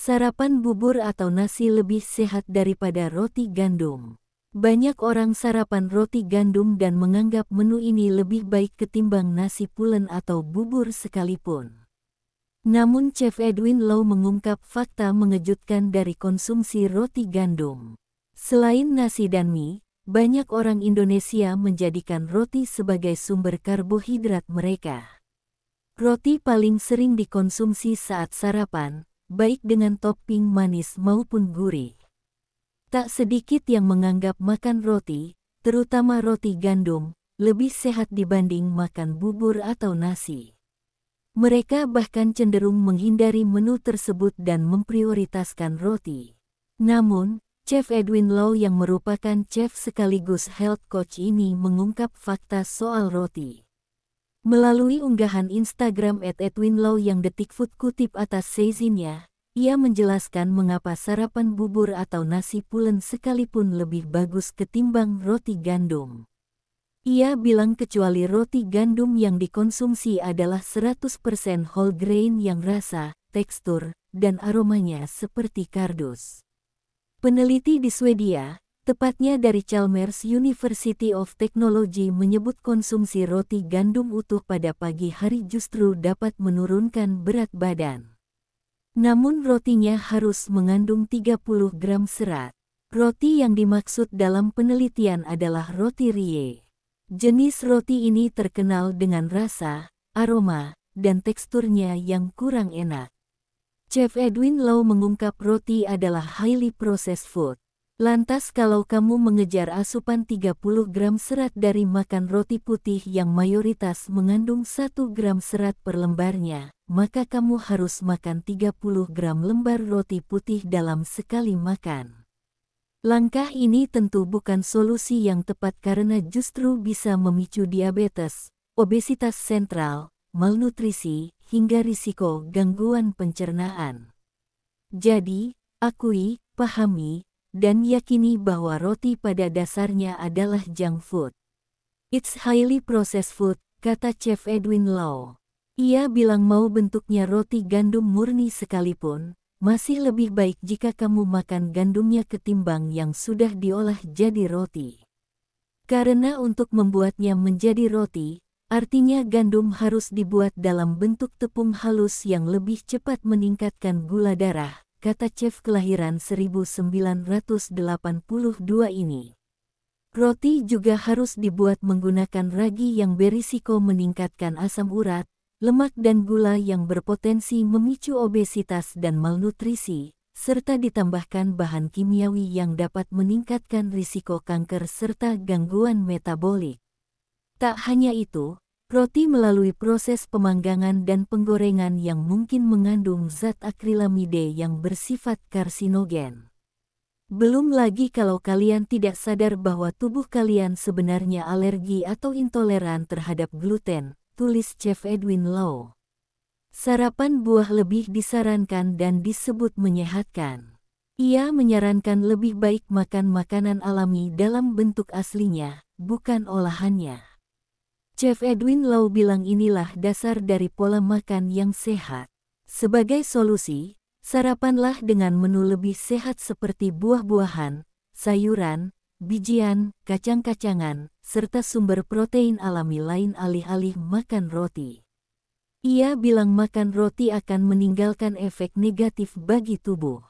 Sarapan bubur atau nasi lebih sehat daripada roti gandum. Banyak orang sarapan roti gandum dan menganggap menu ini lebih baik ketimbang nasi pulen atau bubur sekalipun. Namun Chef Edwin Low mengungkap fakta mengejutkan dari konsumsi roti gandum. Selain nasi dan mie, banyak orang Indonesia menjadikan roti sebagai sumber karbohidrat mereka. Roti paling sering dikonsumsi saat sarapan, baik dengan topping manis maupun gurih. Tak sedikit yang menganggap makan roti, terutama roti gandum, lebih sehat dibanding makan bubur atau nasi. Mereka bahkan cenderung menghindari menu tersebut dan memprioritaskan roti. Namun, Chef Edwin Law yang merupakan chef sekaligus health coach ini mengungkap fakta soal roti. Melalui unggahan Instagram at @edwinlow yang detik food kutip atas seizinnya, ia menjelaskan mengapa sarapan bubur atau nasi pulen sekalipun lebih bagus ketimbang roti gandum. Ia bilang kecuali roti gandum yang dikonsumsi adalah 100% whole grain yang rasa, tekstur, dan aromanya seperti kardus. Peneliti di Swedia, tepatnya dari Chalmers University of Technology menyebut konsumsi roti gandum utuh pada pagi hari justru dapat menurunkan berat badan. Namun rotinya harus mengandung 30 gram serat. Roti yang dimaksud dalam penelitian adalah roti rie. Jenis roti ini terkenal dengan rasa, aroma, dan teksturnya yang kurang enak. Chef Edwin Lau mengungkap roti adalah highly processed food. Lantas kalau kamu mengejar asupan 30 gram serat dari makan roti putih yang mayoritas mengandung 1 gram serat per lembarnya, maka kamu harus makan 30 gram lembar roti putih dalam sekali makan. Langkah ini tentu bukan solusi yang tepat karena justru bisa memicu diabetes, obesitas sentral, malnutrisi, hingga risiko gangguan pencernaan. Jadi, akui, pahami, dan yakini bahwa roti pada dasarnya adalah junk food. It's highly processed food, kata Chef Edwin Lau. Ia bilang mau bentuknya roti gandum murni sekalipun, masih lebih baik jika kamu makan gandumnya ketimbang yang sudah diolah jadi roti. Karena untuk membuatnya menjadi roti, artinya gandum harus dibuat dalam bentuk tepung halus yang lebih cepat meningkatkan gula darah, kata chef kelahiran 1982 ini. Roti juga harus dibuat menggunakan ragi yang berisiko meningkatkan asam urat, lemak dan gula yang berpotensi memicu obesitas dan malnutrisi, serta ditambahkan bahan kimiawi yang dapat meningkatkan risiko kanker serta gangguan metabolik. Tak hanya itu, roti melalui proses pemanggangan dan penggorengan yang mungkin mengandung zat akrilamide yang bersifat karsinogen. Belum lagi kalau kalian tidak sadar bahwa tubuh kalian sebenarnya alergi atau intoleran terhadap gluten, tulis Chef Edwin Law. Sarapan buah lebih disarankan dan disebut menyehatkan. Ia menyarankan lebih baik makan makanan alami dalam bentuk aslinya, bukan olahannya. Chef Edwin Lau bilang inilah dasar dari pola makan yang sehat. Sebagai solusi, sarapanlah dengan menu lebih sehat seperti buah-buahan, sayuran, bijian, kacang-kacangan, serta sumber protein alami lain alih-alih makan roti. Ia bilang makan roti akan meninggalkan efek negatif bagi tubuh.